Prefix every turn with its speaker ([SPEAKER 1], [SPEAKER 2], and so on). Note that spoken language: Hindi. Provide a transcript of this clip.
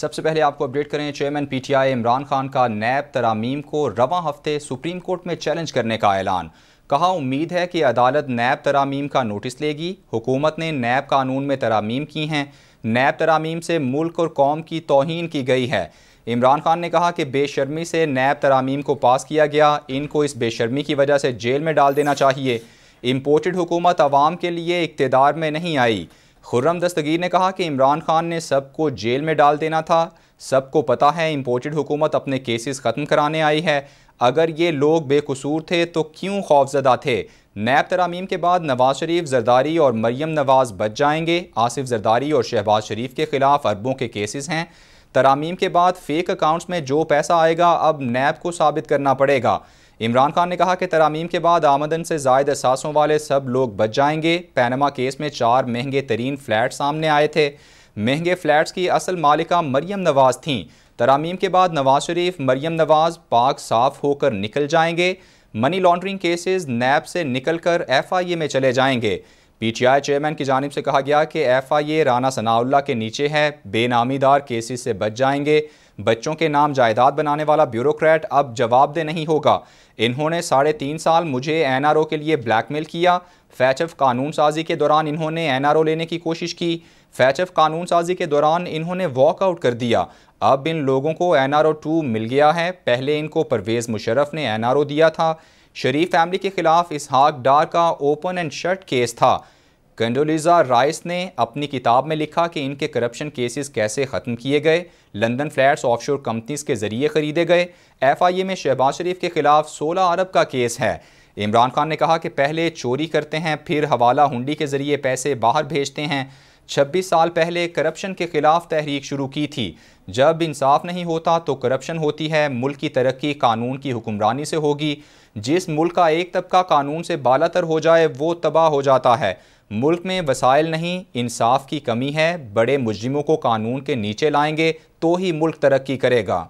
[SPEAKER 1] सबसे पहले आपको अपडेट करें चेयरमैन पीटीआई इमरान खान का नैब तरामीम को रवा हफ्ते सुप्रीम कोर्ट में चैलेंज करने का ऐलान कहा उम्मीद है कि अदालत नैब तरामीम का नोटिस लेगी हुकूमत ने नैब कानून में तरामीम की हैं नैब तरामीम से मुल्क और कौम की तोहन की गई है इमरान खान ने कहा कि बेशर्मी से नैब तरामीम को पास किया गया इनको इस बेशर्मी की वजह से जेल में डाल देना चाहिए इम्पोर्टेड हुकूमत आवाम के लिए इकतदार में नहीं आई खुर्रम दस्तगीर ने कहा कि इमरान खान ने सबको जेल में डाल देना था सबको पता है इम्पोर्टेड हुकूमत अपने केसेस ख़त्म कराने आई है अगर ये लोग बेकसूर थे तो क्यों खौफजदा थे नैब तरामीम के बाद नवाज शरीफ जरदारी और मरियम नवाज बच जाएंगे आसिफ जरदारी और शहबाज शरीफ के खिलाफ अरबों के केसेस हैं तरामीम के बाद फेक अकाउंट्स में जो पैसा आएगा अब नैब को साबित करना पड़ेगा इमरान खान ने कहा कि तरामीम के बाद आमदन से जायद असासों वाले सब लोग बच जाएंगे पैनमा केस में चार महंगे तरीन फ्लैट सामने आए थे महंगे फ्लैट्स की असल मालिका मरियम नवाज थी तरामीम के बाद नवाज शरीफ मरियम नवाज पाक साफ होकर निकल जाएंगे मनी लॉन्ड्रिंग केसेस नैब से निकलकर एफआईए में चले जाएंगे पीटीआई चेयरमैन की जानब से कहा गया कि एफआईए राना सनाउल्ला के नीचे है बेनामीदार केसेस से बच जाएंगे बच्चों के नाम जायदाद बनाने वाला ब्यूरोक्रेट अब जवाबदेह नहीं होगा इन्होंने साढ़े तीन साल मुझे एनआरओ के लिए ब्लैकमेल किया फैचफ कानून साजी के दौरान इन्होंने एनआरओ लेने की कोशिश की फैचफ कानून साजी के दौरान इन्होंने वॉकआउट कर दिया अब इन लोगों को ओ टू मिल गया है पहले इनको परवेज़ मुशरफ ने ओ दिया था शरीफ फैमिली के खिलाफ इसहाक डार का ओपन एंड शर्ट केस था कंडोलिजा राइस ने अपनी किताब में लिखा कि इनके करप्शन केसेस कैसे ख़त्म किए गए लंदन फ्लैट्स ऑफशोर कंपनीज के ज़रिए ख़रीदे गए एफआईए में शहबाज शरीफ के ख़िलाफ़ 16 अरब का केस है इमरान खान ने कहा कि पहले चोरी करते हैं फिर हवाला हुंडी के ज़रिए पैसे बाहर भेजते हैं 26 साल पहले करप्शन के खिलाफ तहरीक शुरू की थी जब इंसाफ नहीं होता तो करप्शन होती है मुल्क की तरक्की कानून की हुक्मरानी से होगी जिस मुल्क का एक तबका कानून से बाला तर हो जाए वो तबाह हो जाता है मुल्क में वसाइल नहीं इंसाफ की कमी है बड़े मुजरिमों को कानून के नीचे लाएंगे तो ही मुल्क तरक्की करेगा